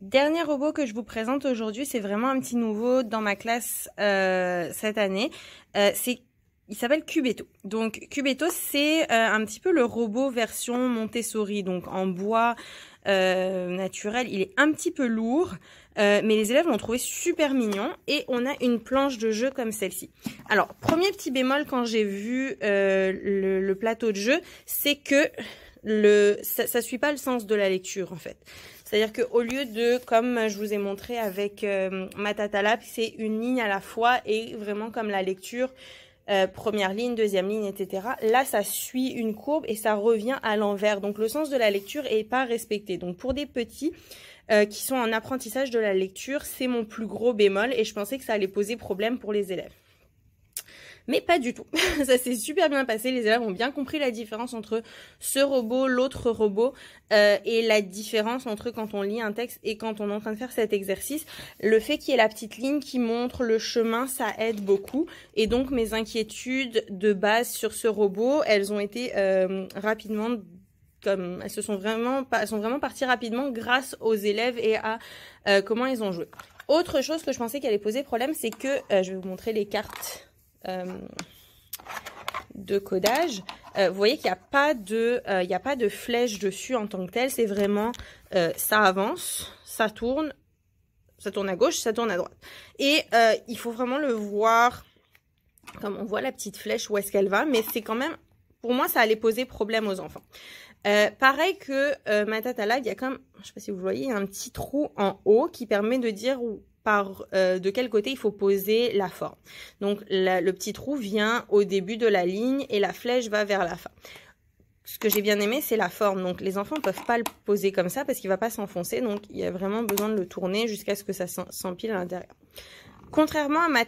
Dernier robot que je vous présente aujourd'hui, c'est vraiment un petit nouveau dans ma classe euh, cette année. Euh, c'est il s'appelle Cubeto. Donc Cubeto, c'est euh, un petit peu le robot version Montessori, donc en bois naturel. Il est un petit peu lourd, mais les élèves l'ont trouvé super mignon. Et on a une planche de jeu comme celle-ci. Alors, premier petit bémol quand j'ai vu le, plateau de jeu, c'est que le ça, ça suit pas le sens de la lecture en fait. C'est-à-dire qu'au lieu de, comme je vous ai montré avec euh, Matatalap, c'est une ligne à la fois et vraiment comme la lecture, euh, première ligne, deuxième ligne, etc. Là, ça suit une courbe et ça revient à l'envers. Donc, le sens de la lecture n'est pas respecté. Donc, pour des petits euh, qui sont en apprentissage de la lecture, c'est mon plus gros bémol et je pensais que ça allait poser problème pour les élèves mais pas du tout. ça s'est super bien passé, les élèves ont bien compris la différence entre ce robot, l'autre robot, euh, et la différence entre quand on lit un texte et quand on est en train de faire cet exercice. Le fait qu'il y ait la petite ligne qui montre le chemin, ça aide beaucoup, et donc mes inquiétudes de base sur ce robot, elles ont été euh, rapidement comme elles se sont vraiment, elles sont vraiment parties rapidement grâce aux élèves et à euh, comment ils ont joué. Autre chose que je pensais qu'elle allait poser problème, c'est que je vais vous montrer les cartes euh, de codage, euh, vous voyez qu'il n'y a pas de, euh, il a pas de flèche dessus en tant que telle. C'est vraiment ça avance, ça tourne, ça tourne à gauche, ça tourne à droite. Et il faut vraiment le voir, comme on voit la petite flèche où est-ce qu'elle va, mais c'est quand même, pour moi, ça allait poser problème aux enfants. pareil que ma tata Live, il y a comme, je sais pas si vous voyez, un petit trou en haut qui permet de dire où, par, euh, de quel côté il faut poser la forme. Donc le petit trou vient au début de la ligne et la flèche va vers la fin. Ce que j'ai bien aimé, c'est la forme. Donc les enfants ne peuvent pas le poser comme ça parce qu'il ne va pas s'enfoncer. Donc il y a vraiment besoin de le tourner jusqu'à ce que ça s'empile à l'intérieur. Contrairement à ma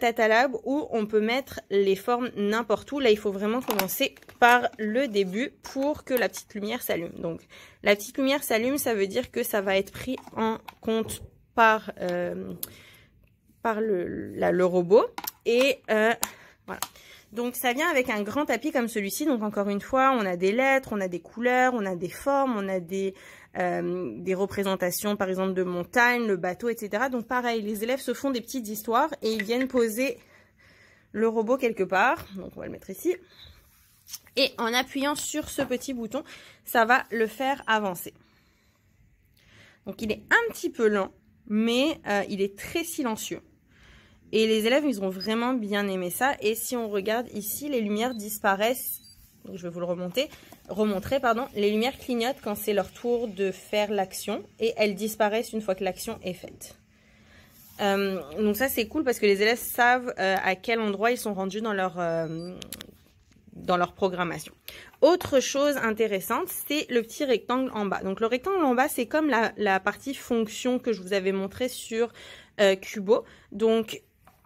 où on peut mettre les formes n'importe où, là il faut vraiment commencer par le début pour que la petite lumière s'allume. Donc la petite lumière s'allume, ça veut dire que ça va être pris en compte par, euh, par le, la, le, robot. Et euh, voilà. Donc ça vient avec un grand tapis comme celui-ci. Donc encore une fois, on a des lettres, on a des couleurs, on a des formes, on a des, euh, des représentations par exemple de montagne, le bateau, etc. Donc pareil, les élèves se font des petites histoires et ils viennent poser le robot quelque part. Donc on va le mettre ici. Et en appuyant sur ce petit bouton, ça va le faire avancer. Donc il est un petit peu lent, mais euh, il est très silencieux. Et les élèves, ils ont vraiment bien aimé ça. Et si on regarde ici, les lumières disparaissent. Donc je vais vous le remonter, remontrer, pardon. Les lumières clignotent quand c'est leur tour de faire l'action et elles disparaissent une fois que l'action est faite. Euh, donc ça c'est cool parce que les élèves savent euh, à quel endroit ils sont rendus dans leur dans leur programmation. Autre chose intéressante, c'est le petit rectangle en bas. Donc le rectangle en bas, c'est comme la, partie fonction que je vous avais montrée sur Cubo. Euh, donc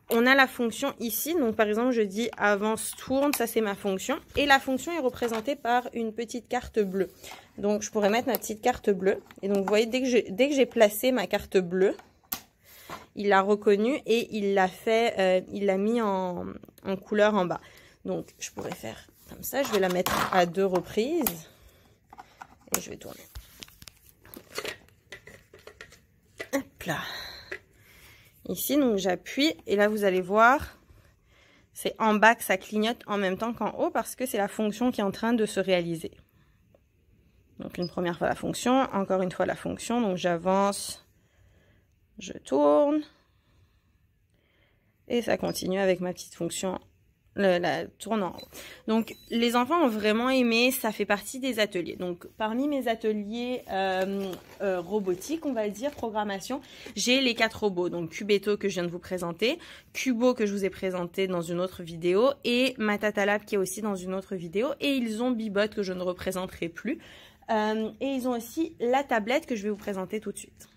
on a la fonction ici. Donc par exemple, je dis avance tourne, ça c'est ma fonction. Et la fonction est représentée par une petite carte bleue. Donc je pourrais mettre ma petite carte bleue. Et donc vous voyez, dès que j'ai placé ma carte bleue, il l'a reconnu et il l'a fait, euh, il l'a mis en, en couleur en bas. Donc, je pourrais faire comme ça. Je vais la mettre à deux reprises. Et je vais tourner. Hop là. Ici, donc j'appuie. Et là, vous allez voir, c'est en bas que ça clignote en même temps qu'en haut parce que c'est la fonction qui est en train de se réaliser. Donc, une première fois la fonction, encore une fois la fonction. Donc, j'avance, je tourne. Et ça continue avec ma petite fonction le, la tourne Donc les enfants ont vraiment aimé, ça fait partie des ateliers. Donc parmi mes ateliers euh, euh, robotiques, on va dire programmation, j'ai les quatre robots. Donc Cubeto que je viens de vous présenter, Cubo que je vous ai présenté dans une autre vidéo et Matatalab qui est aussi dans une autre vidéo. Et ils ont Bibot que je ne représenterai plus. Euh, et ils ont aussi la tablette que je vais vous présenter tout de suite.